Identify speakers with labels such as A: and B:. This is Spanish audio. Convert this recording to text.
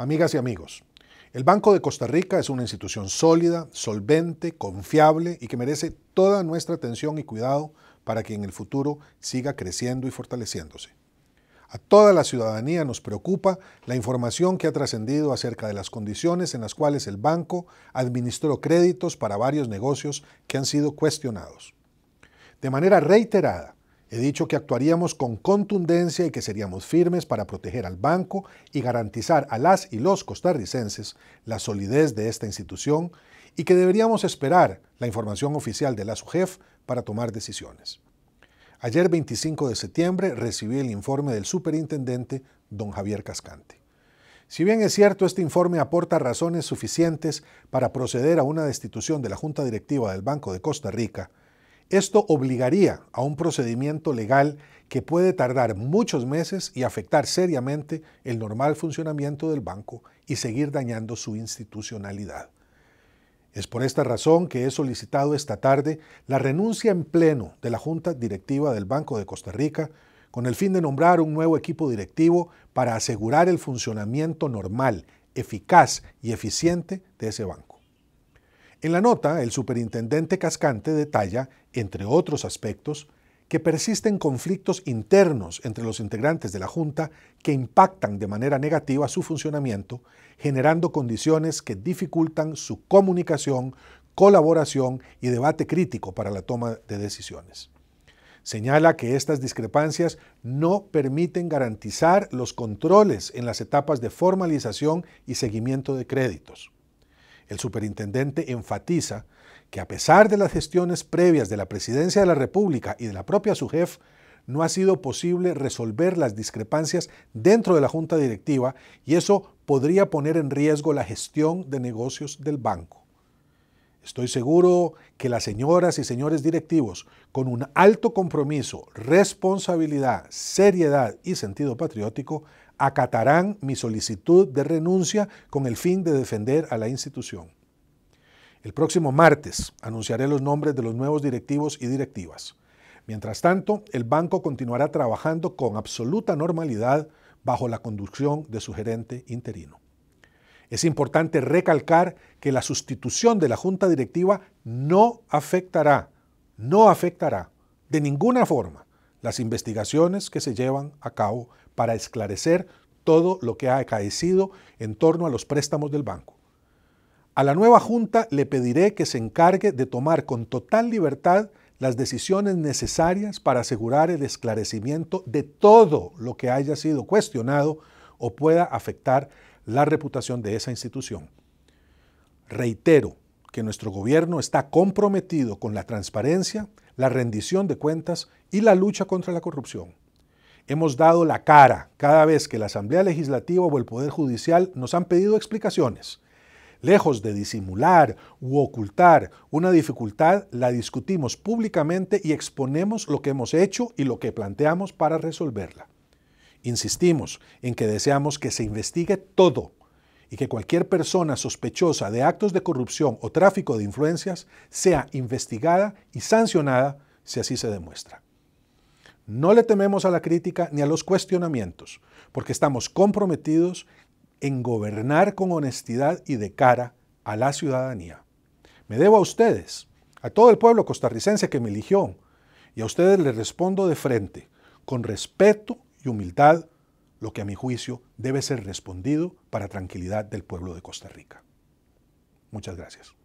A: Amigas y amigos, el Banco de Costa Rica es una institución sólida, solvente, confiable y que merece toda nuestra atención y cuidado para que en el futuro siga creciendo y fortaleciéndose. A toda la ciudadanía nos preocupa la información que ha trascendido acerca de las condiciones en las cuales el banco administró créditos para varios negocios que han sido cuestionados. De manera reiterada, He dicho que actuaríamos con contundencia y que seríamos firmes para proteger al banco y garantizar a las y los costarricenses la solidez de esta institución y que deberíamos esperar la información oficial de la SUGEF para tomar decisiones. Ayer 25 de septiembre recibí el informe del superintendente don Javier Cascante. Si bien es cierto, este informe aporta razones suficientes para proceder a una destitución de la Junta Directiva del Banco de Costa Rica, esto obligaría a un procedimiento legal que puede tardar muchos meses y afectar seriamente el normal funcionamiento del banco y seguir dañando su institucionalidad. Es por esta razón que he solicitado esta tarde la renuncia en pleno de la Junta Directiva del Banco de Costa Rica con el fin de nombrar un nuevo equipo directivo para asegurar el funcionamiento normal, eficaz y eficiente de ese banco. En la nota, el superintendente Cascante detalla, entre otros aspectos, que persisten conflictos internos entre los integrantes de la Junta que impactan de manera negativa su funcionamiento, generando condiciones que dificultan su comunicación, colaboración y debate crítico para la toma de decisiones. Señala que estas discrepancias no permiten garantizar los controles en las etapas de formalización y seguimiento de créditos. El superintendente enfatiza que a pesar de las gestiones previas de la Presidencia de la República y de la propia su jef, no ha sido posible resolver las discrepancias dentro de la Junta Directiva y eso podría poner en riesgo la gestión de negocios del banco. Estoy seguro que las señoras y señores directivos, con un alto compromiso, responsabilidad, seriedad y sentido patriótico, acatarán mi solicitud de renuncia con el fin de defender a la institución. El próximo martes anunciaré los nombres de los nuevos directivos y directivas. Mientras tanto, el banco continuará trabajando con absoluta normalidad bajo la conducción de su gerente interino. Es importante recalcar que la sustitución de la junta directiva no afectará, no afectará de ninguna forma las investigaciones que se llevan a cabo para esclarecer todo lo que ha acaecido en torno a los préstamos del banco. A la nueva Junta le pediré que se encargue de tomar con total libertad las decisiones necesarias para asegurar el esclarecimiento de todo lo que haya sido cuestionado o pueda afectar la reputación de esa institución. Reitero que nuestro gobierno está comprometido con la transparencia, la rendición de cuentas y la lucha contra la corrupción. Hemos dado la cara cada vez que la Asamblea Legislativa o el Poder Judicial nos han pedido explicaciones. Lejos de disimular u ocultar una dificultad, la discutimos públicamente y exponemos lo que hemos hecho y lo que planteamos para resolverla. Insistimos en que deseamos que se investigue todo y que cualquier persona sospechosa de actos de corrupción o tráfico de influencias sea investigada y sancionada si así se demuestra. No le tememos a la crítica ni a los cuestionamientos, porque estamos comprometidos en gobernar con honestidad y de cara a la ciudadanía. Me debo a ustedes, a todo el pueblo costarricense que me eligió, y a ustedes les respondo de frente, con respeto y humildad, lo que a mi juicio debe ser respondido para tranquilidad del pueblo de Costa Rica. Muchas gracias.